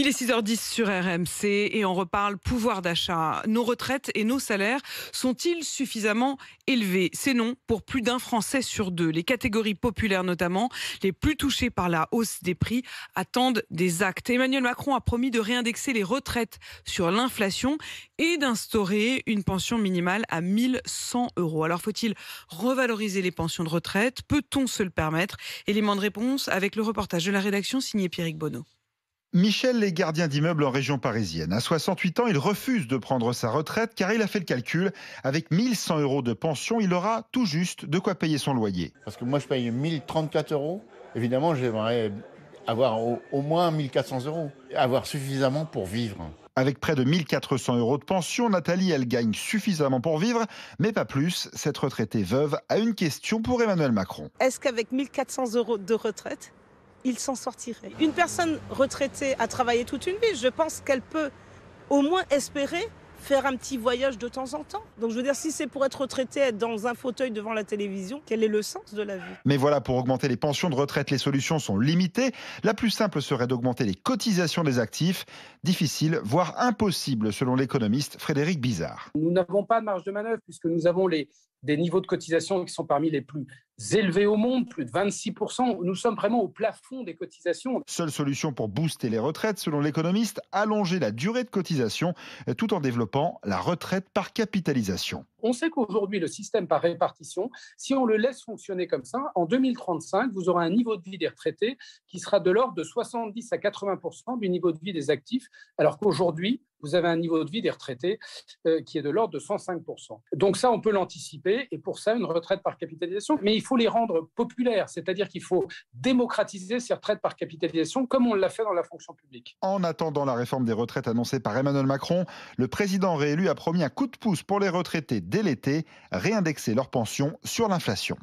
Il est 6h10 sur RMC et on reparle pouvoir d'achat. Nos retraites et nos salaires sont-ils suffisamment élevés C'est non pour plus d'un Français sur deux. Les catégories populaires notamment, les plus touchées par la hausse des prix, attendent des actes. Emmanuel Macron a promis de réindexer les retraites sur l'inflation et d'instaurer une pension minimale à 1100 euros. Alors faut-il revaloriser les pensions de retraite Peut-on se le permettre Élément de réponse avec le reportage de la rédaction signé Pierrick Bonneau. Michel est gardien d'immeubles en région parisienne. À 68 ans, il refuse de prendre sa retraite car il a fait le calcul. Avec 1100 euros de pension, il aura tout juste de quoi payer son loyer. Parce que moi, je paye 1034 euros. Évidemment, j'aimerais avoir au, moins 1400 euros, avoir suffisamment pour vivre. Avec près de 1400 euros de pension, Nathalie, elle gagne suffisamment pour vivre, mais pas plus. Cette retraitée veuve a une question pour Emmanuel Macron. Est-ce qu'avec 1400 euros de retraite, il s'en sortirait. Une personne retraitée a travaillé toute une vie, je pense qu'elle peut au moins espérer faire un petit voyage de temps en temps. Donc je veux dire, si c'est pour être retraité, être dans un fauteuil devant la télévision, quel est le sens de la vie Mais voilà, pour augmenter les pensions de retraite, les solutions sont limitées. La plus simple serait d'augmenter les cotisations des actifs. Difficile, voire impossible, selon l'économiste Frédéric Bizarre. Nous n'avons pas de marge de manœuvre puisque nous avons les, des niveaux de cotisation qui sont parmi les plus élevés au monde, plus de 26%. Nous sommes vraiment au plafond des cotisations. Seule solution pour booster les retraites, selon l'économiste, allonger la durée de cotisation tout en développant la retraite par capitalisation. On sait qu'aujourd'hui, le système par répartition, si on le laisse fonctionner comme ça, en 2035, vous aurez un niveau de vie des retraités qui sera de l'ordre de 70 à 80 du niveau de vie des actifs, alors qu'aujourd'hui, vous avez un niveau de vie des retraités euh, qui est de l'ordre de 105%. Donc ça, on peut l'anticiper, et pour ça, une retraite par capitalisation, mais il faut les rendre populaires, c'est-à-dire qu'il faut démocratiser ces retraites par capitalisation comme on l'a fait dans la fonction publique. En attendant la réforme des retraites annoncée par Emmanuel Macron, le président réélu a promis un coup de pouce pour les retraités dès l'été, réindexer leurs pensions sur l'inflation.